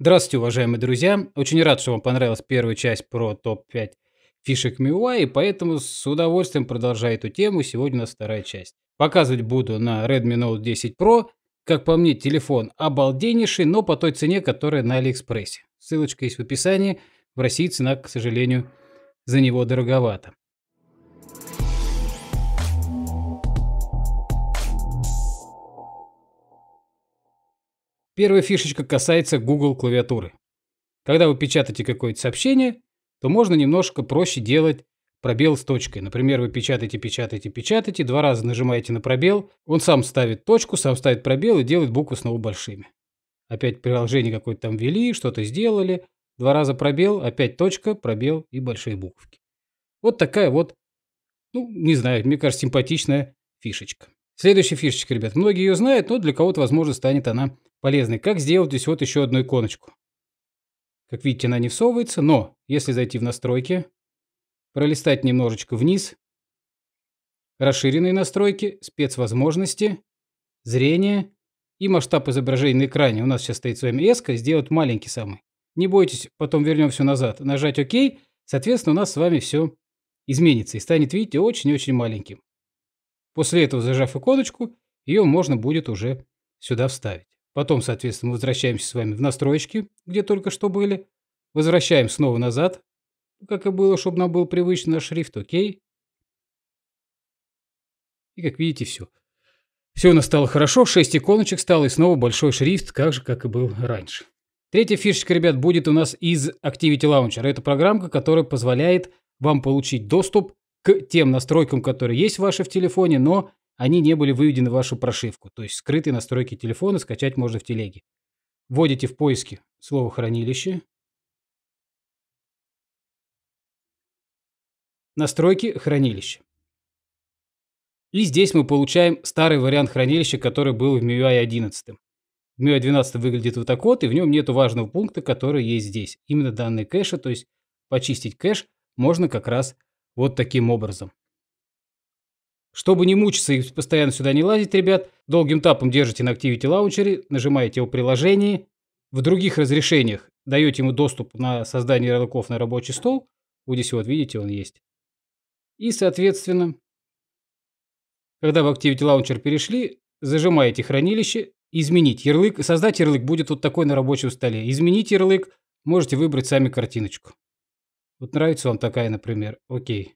Здравствуйте, уважаемые друзья. Очень рад, что вам понравилась первая часть про топ-5 фишек MIUI, поэтому с удовольствием продолжаю эту тему. Сегодня у нас вторая часть. Показывать буду на Redmi Note 10 Pro. Как по мне, телефон обалденнейший, но по той цене, которая на Алиэкспрессе. Ссылочка есть в описании. В России цена, к сожалению, за него дороговато. Первая фишечка касается Google клавиатуры. Когда вы печатаете какое-то сообщение, то можно немножко проще делать пробел с точкой. Например, вы печатаете, печатаете, печатаете, два раза нажимаете на пробел, он сам ставит точку, сам ставит пробел и делает буквы снова большими. Опять приложение какое-то там ввели, что-то сделали, два раза пробел, опять точка, пробел и большие буквы. Вот такая вот, ну, не знаю, мне кажется, симпатичная фишечка. Следующая фишечка, ребят. Многие ее знают, но для кого-то, возможно, станет она полезной. Как сделать здесь вот еще одну иконочку? Как видите, она не всовывается, но если зайти в настройки, пролистать немножечко вниз, расширенные настройки, спецвозможности, зрение и масштаб изображения на экране. У нас сейчас стоит с вами эска, сделать маленький самый. Не бойтесь, потом вернем все назад. Нажать ОК, соответственно, у нас с вами все изменится и станет, видите, очень-очень маленьким. После этого, зажав иконочку, ее можно будет уже сюда вставить. Потом, соответственно, возвращаемся с вами в настройки, где только что были. Возвращаем снова назад, как и было, чтобы нам был привычен наш шрифт, окей. И как видите, все. Все у нас стало хорошо, 6 иконочек стало и снова большой шрифт, как же, как и был раньше. Третья фишечка, ребят, будет у нас из Activity Launcher. Это программка, которая позволяет вам получить доступ к тем настройкам, которые есть ваши в телефоне, но они не были выведены в вашу прошивку. То есть скрытые настройки телефона скачать можно в телеге. Вводите в поиске слово «хранилище». Настройки хранилища. И здесь мы получаем старый вариант хранилища, который был в MIUI 11. MIUI 12 выглядит вот так вот, и в нем нет важного пункта, который есть здесь. Именно данные кэша, то есть почистить кэш можно как раз вот таким образом. Чтобы не мучиться и постоянно сюда не лазить, ребят, долгим тапом держите на Activity Launcher, нажимаете его приложение, в других разрешениях даете ему доступ на создание ярлыков на рабочий стол. Вот здесь вот, видите, он есть. И, соответственно, когда в Activity Launcher перешли, зажимаете хранилище, изменить ярлык. Создать ярлык будет вот такой на рабочем столе. Изменить ярлык можете выбрать сами картиночку. Вот нравится вам такая, например. Окей.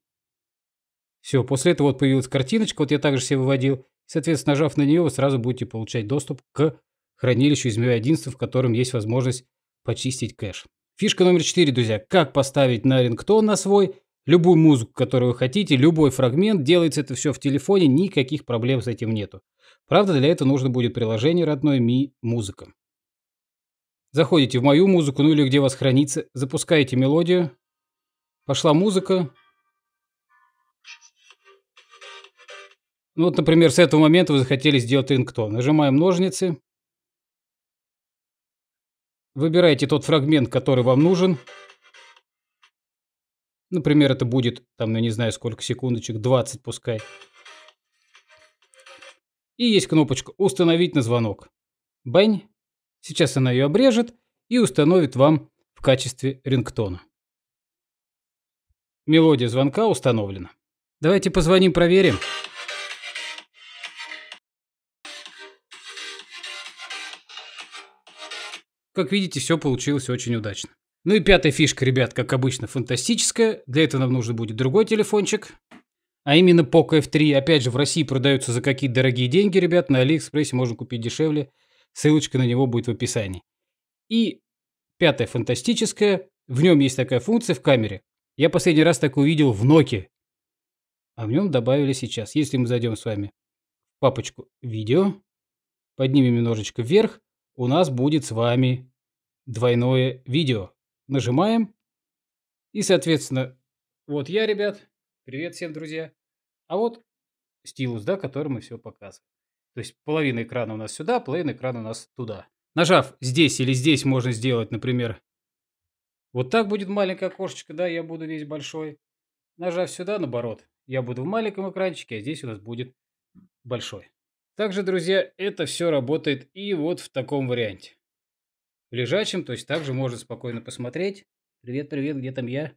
Все, после этого вот появилась картиночка, вот я также себе выводил. Соответственно, нажав на нее, вы сразу будете получать доступ к хранилищу змея 11, в котором есть возможность почистить кэш. Фишка номер 4, друзья. Как поставить на рингтон на свой любую музыку, которую вы хотите, любой фрагмент. Делается это все в телефоне, никаких проблем с этим нету. Правда, для этого нужно будет приложение родной Mi Музыка. Заходите в мою музыку, ну или где у вас хранится, запускаете мелодию, Пошла музыка. Ну, вот, например, с этого момента вы захотели сделать рингтон. Нажимаем ножницы. Выбираете тот фрагмент, который вам нужен. Например, это будет, там, ну, я не знаю, сколько секундочек, 20 пускай. И есть кнопочка «Установить на звонок». Бэнь. Сейчас она ее обрежет и установит вам в качестве рингтона. Мелодия звонка установлена. Давайте позвоним, проверим. Как видите, все получилось очень удачно. Ну и пятая фишка, ребят, как обычно, фантастическая. Для этого нам нужно будет другой телефончик. А именно Poco F3. Опять же, в России продаются за какие-то дорогие деньги, ребят. На Алиэкспрессе можно купить дешевле. Ссылочка на него будет в описании. И пятая фантастическая. В нем есть такая функция в камере. Я последний раз такой увидел в Ноке. А в нем добавили сейчас, если мы зайдем с вами в папочку «Видео», поднимем немножечко вверх, у нас будет с вами двойное видео. Нажимаем. И, соответственно, вот я, ребят. Привет всем, друзья. А вот стилус, да, который мы все показываем. То есть половина экрана у нас сюда, половина экрана у нас туда. Нажав здесь или здесь можно сделать, например, вот так будет маленькое окошечко, да, я буду весь большой. Нажав сюда, наоборот, я буду в маленьком экранчике, а здесь у нас будет большой. Также, друзья, это все работает и вот в таком варианте. В лежачем, то есть также можно спокойно посмотреть. Привет, привет, где там я?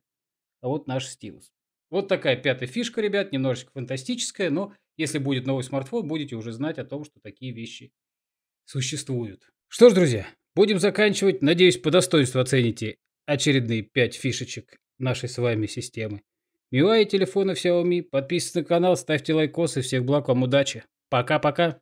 А вот наш стилус. Вот такая пятая фишка, ребят, немножечко фантастическая, но если будет новый смартфон, будете уже знать о том, что такие вещи существуют. Что ж, друзья, будем заканчивать. Надеюсь, по достоинству оцените очередные пять фишечек нашей с вами системы. UI телефоны телефонов Xiaomi. Подписывайтесь на канал, ставьте лайкосы. Всех благ вам, удачи. Пока-пока.